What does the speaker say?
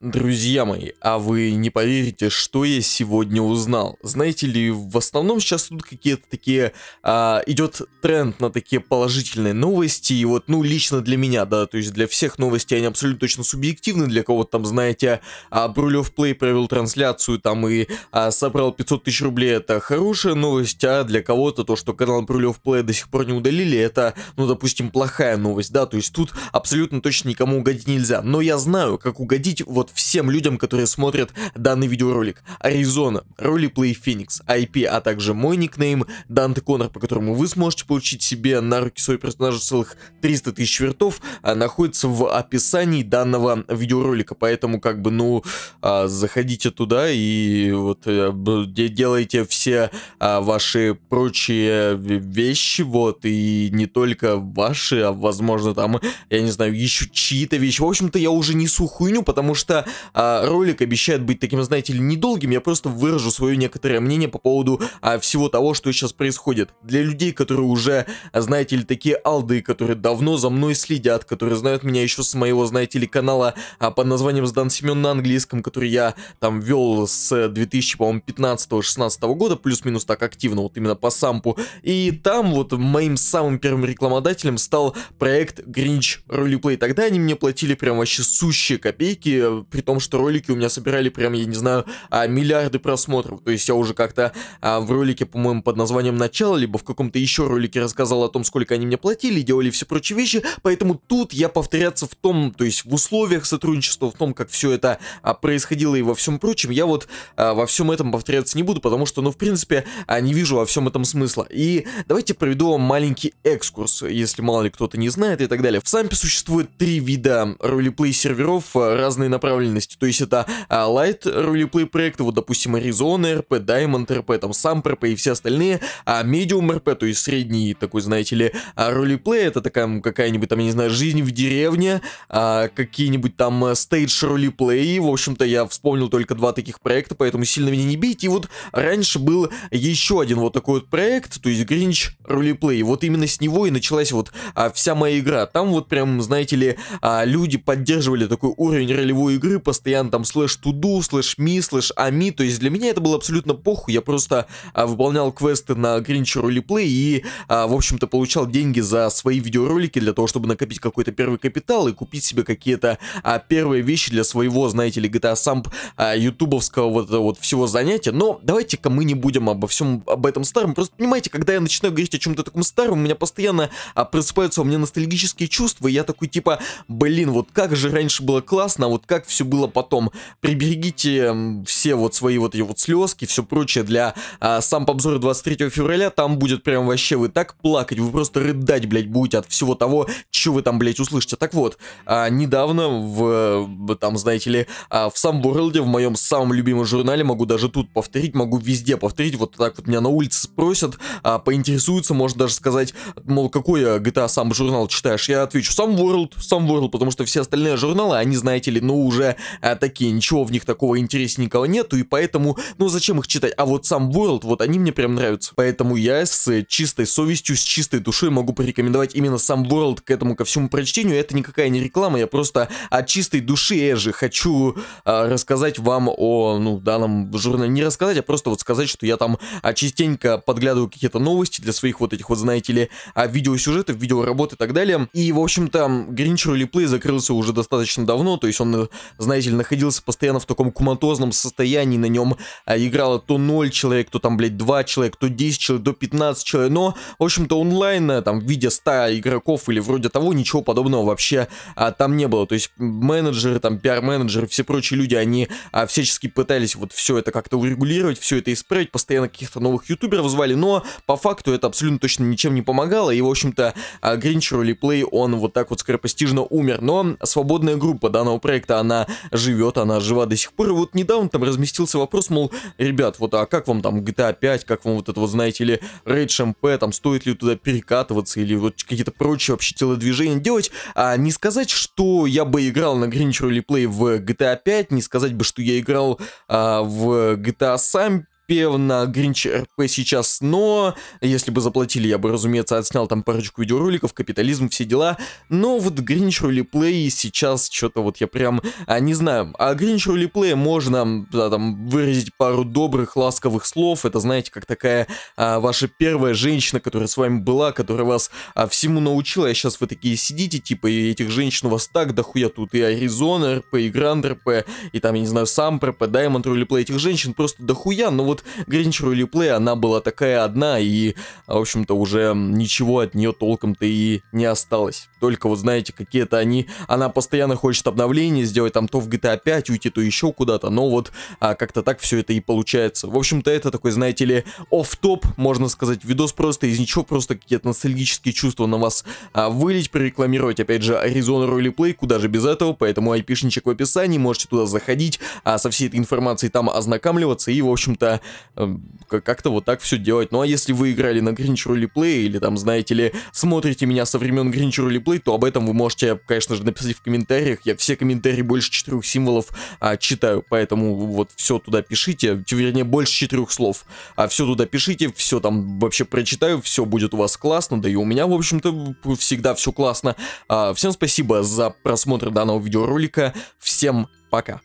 Друзья мои, а вы не поверите, что я сегодня узнал. Знаете ли, в основном сейчас тут какие-то такие, а, идет тренд на такие положительные новости, и вот, ну, лично для меня, да, то есть для всех новости они абсолютно точно субъективны, для кого-то там, знаете, а, Брулев Плей провел трансляцию там и а, собрал 500 тысяч рублей, это хорошая новость, а для кого-то то, что канал Брулев Плей до сих пор не удалили, это, ну, допустим, плохая новость, да, то есть тут абсолютно точно никому угодить нельзя, но я знаю, как угодить вот вот всем людям, которые смотрят данный видеоролик. Аризона, Roleplay Phoenix, IP, а также мой никнейм Данте Конор, по которому вы сможете получить себе на руки свой персонаж целых 300 тысяч вертов, а, находится в описании данного видеоролика. Поэтому, как бы, ну, а, заходите туда и вот э, делайте все а, ваши прочие вещи, вот, и не только ваши, а, возможно, там, я не знаю, еще чьи-то вещи. В общем-то, я уже несу хуйню, потому что года. ролик обещает быть таким, знаете ли, недолгим. Я просто выражу свое некоторое мнение по поводу а, всего того, что сейчас происходит. Для людей, которые уже, знаете ли, такие алды, которые давно за мной следят, которые знают меня еще с моего, знаете ли, канала а, под названием «Сдан Семен на английском», который я там вел с 2015-16 года, плюс-минус так активно, вот именно по сампу. И там вот моим самым первым рекламодателем стал проект Grinch Roleplay. Тогда они мне платили прям вообще сущие копейки, при том, что ролики у меня собирали прям, я не знаю, а, миллиарды просмотров. То есть я уже как-то а, в ролике, по-моему, под названием «Начало», либо в каком-то еще ролике рассказал о том, сколько они мне платили, делали все прочие вещи, поэтому тут я повторяться в том, то есть в условиях сотрудничества, в том, как все это а, происходило и во всем прочем, я вот во всем этом повторяться не буду, потому что, ну, в принципе, не вижу во всем этом смысла. И давайте проведу вам маленький экскурс, если мало ли кто-то не знает и так далее. В Сампе существует три вида ролеплей серверов, разные направления направленности. То есть это а, Light ролеплей проекты, вот, допустим, Arizona RP, Diamond RP, там сам RP и все остальные, а Medium RP, то есть средний такой, знаете ли, а, ролеплей, это такая какая-нибудь там, я не знаю, жизнь в деревне, а, какие-нибудь там а, стейдж ролеплей, в общем-то, я вспомнил только два таких проекта, поэтому сильно меня не бить И вот раньше был еще один вот такой вот проект, то есть Grinch ролеплей, вот именно с него и началась вот а, вся моя игра. Там вот прям, знаете ли, а, люди поддерживали такой уровень ролевой игры, игры, постоянно там слэш туду, слэш ми, слэш ами, то есть для меня это было абсолютно похуй, я просто а, выполнял квесты на Гринчер Ролиплей и, а, в общем-то, получал деньги за свои видеоролики для того, чтобы накопить какой-то первый капитал и купить себе какие-то а, первые вещи для своего, знаете ли, GTA Samp а, ютубовского вот вот всего занятия, но давайте-ка мы не будем обо всем, об этом старом, просто понимаете, когда я начинаю говорить о чем-то таком старом, у меня постоянно а, просыпаются у меня ностальгические чувства, и я такой типа, блин, вот как же раньше было классно, а вот как все было потом. Приберегите все вот свои вот эти вот слезки, все прочее для а, сам обзора 23 февраля. Там будет прям вообще вы так плакать, вы просто рыдать, блядь, будете от всего того, что вы там, блядь, услышите. Так вот, а, недавно в, э, там, знаете ли, а, в сам Ворлде, в моем самом любимом журнале, могу даже тут повторить, могу везде повторить, вот так вот меня на улице спросят, а, поинтересуются, можно даже сказать, мол, какой GTA э, а сам журнал читаешь? Я отвечу, сам World, сам World, потому что все остальные журналы, они, знаете ли, ну, уже уже а, такие, ничего в них такого интересненького нету, и поэтому, ну зачем их читать? А вот сам World, вот они мне прям нравятся. Поэтому я с чистой совестью, с чистой душой могу порекомендовать именно сам World к этому ко всему прочтению. Это никакая не реклама, я просто от чистой души же хочу а, рассказать вам о, ну, данном журнале. Не рассказать, а просто вот сказать, что я там а, частенько подглядываю какие-то новости для своих вот этих вот, знаете ли, а, видеосюжетов, видеоработ и так далее. И, в общем-то, Гринчер Реплей закрылся уже достаточно давно, то есть он знаете ли, находился постоянно в таком куматозном состоянии, на нем а, играло то 0 человек, то там, блядь, 2 человек, то 10 человек, то 15 человек, но, в общем-то, онлайн, э, там, в виде 100 игроков или вроде того, ничего подобного вообще а, там не было, то есть менеджеры, там, пиар-менеджеры, все прочие люди, они а, всячески пытались вот все это как-то урегулировать, все это исправить, постоянно каких-то новых ютуберов звали, но по факту это абсолютно точно ничем не помогало, и, в общем-то, а, Гринчер Реплей, он вот так вот скоропостижно умер, но свободная группа данного проекта, она она живет, она жива до сих пор. И вот недавно там разместился вопрос, мол, ребят, вот а как вам там GTA 5, как вам вот это вот, знаете ли, Raid MP, там стоит ли туда перекатываться или вот какие-то прочие вообще телодвижения делать. А не сказать, что я бы играл на Greenwich Roleplay в GTA 5, не сказать бы, что я играл а, в GTA сам на Гринч РП сейчас, но если бы заплатили, я бы, разумеется, отснял там парочку видеороликов, капитализм, все дела, но вот Гринч Ролиплей сейчас что-то вот я прям, а, не знаю, о а Гринч Ролиплее можно да, там выразить пару добрых, ласковых слов, это, знаете, как такая а, ваша первая женщина, которая с вами была, которая вас а, всему научила, а сейчас вы такие сидите, типа, и этих женщин у вас так дохуя тут, и Аризона РП, и Гранд РП, и там, я не знаю, сам РП, Даймонд Ролиплей, этих женщин просто дохуя, но вот вот Grinch Rally Play, она была такая одна, и, в общем-то, уже ничего от нее толком-то и не осталось. Только, вот знаете, какие-то они... Она постоянно хочет обновления сделать, там, то в GTA 5 уйти, то еще куда-то, но вот а, как-то так все это и получается. В общем-то, это такой, знаете ли, оф топ можно сказать, видос просто из ничего, просто какие-то ностальгические чувства на вас а, вылить, прорекламировать, опять же, Arizona Rally Play, куда же без этого, поэтому айпишничек в описании, можете туда заходить, а со всей этой информацией там ознакомливаться и, в общем-то, Эм, как-то вот так все делать. Ну а если вы играли на Гринч Ролеплей или там, знаете ли, смотрите меня со времен Гринч Ролеплей, то об этом вы можете, конечно же, написать в комментариях. Я все комментарии больше четырех символов а, читаю, поэтому вот все туда пишите, вернее, больше четырех слов. А все туда пишите, все там вообще прочитаю, все будет у вас классно, да и у меня, в общем-то, всегда все классно. А, всем спасибо за просмотр данного видеоролика, всем пока.